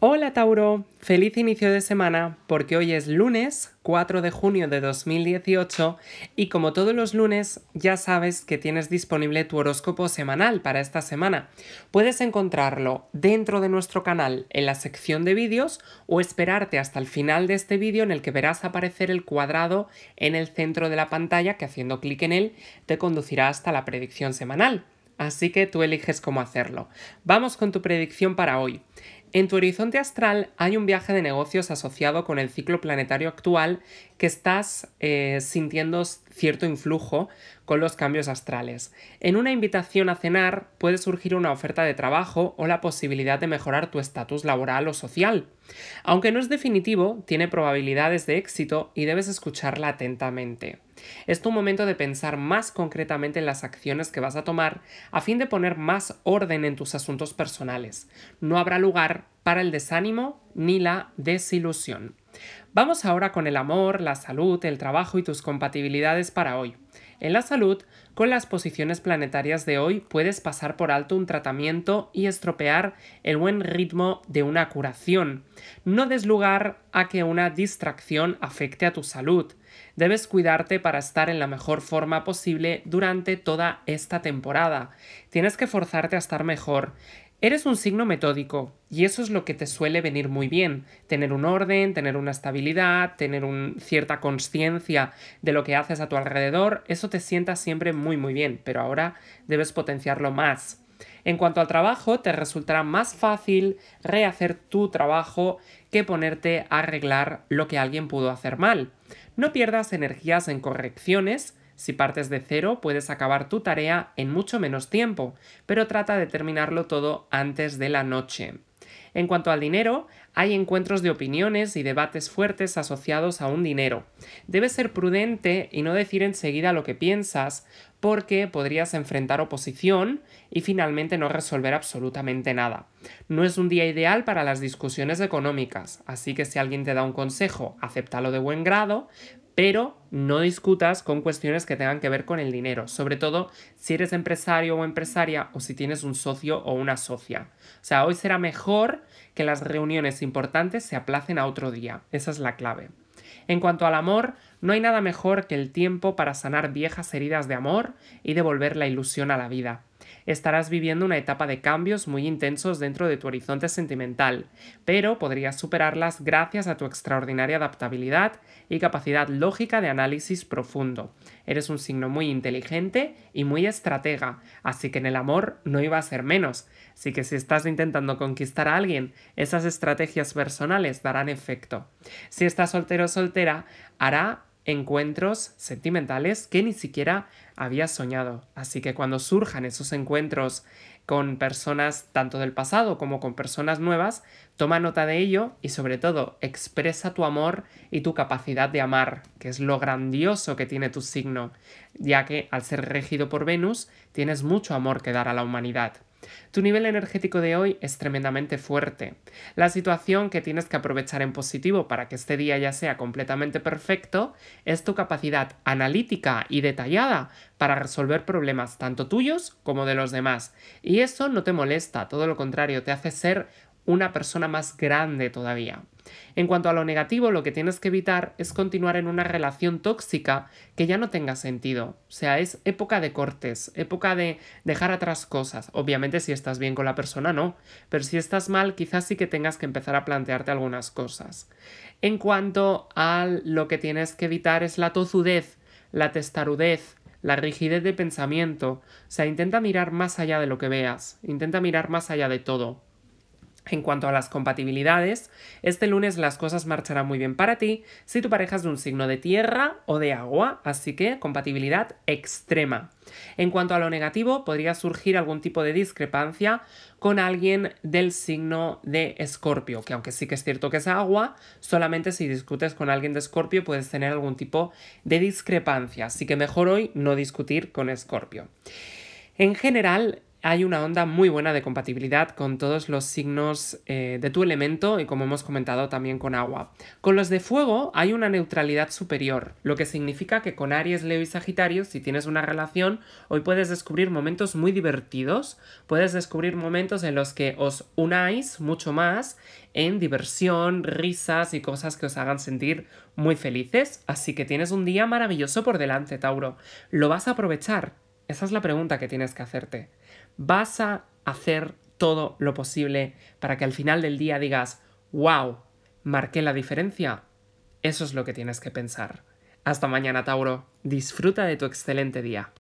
Hola Tauro, feliz inicio de semana porque hoy es lunes 4 de junio de 2018 y como todos los lunes ya sabes que tienes disponible tu horóscopo semanal para esta semana. Puedes encontrarlo dentro de nuestro canal en la sección de vídeos o esperarte hasta el final de este vídeo en el que verás aparecer el cuadrado en el centro de la pantalla que haciendo clic en él te conducirá hasta la predicción semanal. Así que tú eliges cómo hacerlo. Vamos con tu predicción para hoy. En tu horizonte astral hay un viaje de negocios asociado con el ciclo planetario actual que estás eh, sintiendo cierto influjo con los cambios astrales. En una invitación a cenar puede surgir una oferta de trabajo o la posibilidad de mejorar tu estatus laboral o social. Aunque no es definitivo, tiene probabilidades de éxito y debes escucharla atentamente. Es tu momento de pensar más concretamente en las acciones que vas a tomar a fin de poner más orden en tus asuntos personales. No habrá lugar para el desánimo ni la desilusión. Vamos ahora con el amor, la salud, el trabajo y tus compatibilidades para hoy. En la salud, con las posiciones planetarias de hoy puedes pasar por alto un tratamiento y estropear el buen ritmo de una curación. No des lugar a que una distracción afecte a tu salud. Debes cuidarte para estar en la mejor forma posible durante toda esta temporada. Tienes que forzarte a estar mejor. Eres un signo metódico y eso es lo que te suele venir muy bien, tener un orden, tener una estabilidad, tener una cierta conciencia de lo que haces a tu alrededor, eso te sienta siempre muy muy bien, pero ahora debes potenciarlo más. En cuanto al trabajo, te resultará más fácil rehacer tu trabajo que ponerte a arreglar lo que alguien pudo hacer mal. No pierdas energías en correcciones si partes de cero, puedes acabar tu tarea en mucho menos tiempo, pero trata de terminarlo todo antes de la noche. En cuanto al dinero, hay encuentros de opiniones y debates fuertes asociados a un dinero. Debes ser prudente y no decir enseguida lo que piensas, porque podrías enfrentar oposición y finalmente no resolver absolutamente nada. No es un día ideal para las discusiones económicas, así que si alguien te da un consejo, acéptalo de buen grado, pero no discutas con cuestiones que tengan que ver con el dinero, sobre todo si eres empresario o empresaria o si tienes un socio o una socia. O sea, hoy será mejor que las reuniones importantes se aplacen a otro día, esa es la clave. En cuanto al amor, no hay nada mejor que el tiempo para sanar viejas heridas de amor y devolver la ilusión a la vida. Estarás viviendo una etapa de cambios muy intensos dentro de tu horizonte sentimental, pero podrías superarlas gracias a tu extraordinaria adaptabilidad y capacidad lógica de análisis profundo. Eres un signo muy inteligente y muy estratega, así que en el amor no iba a ser menos. Así que si estás intentando conquistar a alguien, esas estrategias personales darán efecto. Si estás soltero o soltera, hará encuentros sentimentales que ni siquiera había soñado. Así que cuando surjan esos encuentros con personas tanto del pasado como con personas nuevas, toma nota de ello y sobre todo expresa tu amor y tu capacidad de amar, que es lo grandioso que tiene tu signo, ya que al ser regido por Venus tienes mucho amor que dar a la humanidad. Tu nivel energético de hoy es tremendamente fuerte. La situación que tienes que aprovechar en positivo para que este día ya sea completamente perfecto es tu capacidad analítica y detallada para resolver problemas tanto tuyos como de los demás. Y eso no te molesta, todo lo contrario, te hace ser una persona más grande todavía. En cuanto a lo negativo, lo que tienes que evitar es continuar en una relación tóxica que ya no tenga sentido. O sea, es época de cortes, época de dejar atrás cosas. Obviamente si estás bien con la persona, no. Pero si estás mal, quizás sí que tengas que empezar a plantearte algunas cosas. En cuanto a lo que tienes que evitar es la tozudez, la testarudez, la rigidez de pensamiento. O sea, intenta mirar más allá de lo que veas, intenta mirar más allá de todo. En cuanto a las compatibilidades, este lunes las cosas marcharán muy bien para ti si tu pareja es de un signo de tierra o de agua, así que compatibilidad extrema. En cuanto a lo negativo, podría surgir algún tipo de discrepancia con alguien del signo de escorpio, que aunque sí que es cierto que es agua, solamente si discutes con alguien de escorpio puedes tener algún tipo de discrepancia, así que mejor hoy no discutir con escorpio. En general, hay una onda muy buena de compatibilidad con todos los signos eh, de tu elemento y como hemos comentado también con agua. Con los de fuego hay una neutralidad superior, lo que significa que con Aries, Leo y Sagitario, si tienes una relación, hoy puedes descubrir momentos muy divertidos, puedes descubrir momentos en los que os unáis mucho más en diversión, risas y cosas que os hagan sentir muy felices, así que tienes un día maravilloso por delante, Tauro. ¿Lo vas a aprovechar? Esa es la pregunta que tienes que hacerte vas a hacer todo lo posible para que al final del día digas, wow, marqué la diferencia. Eso es lo que tienes que pensar. Hasta mañana, Tauro. Disfruta de tu excelente día.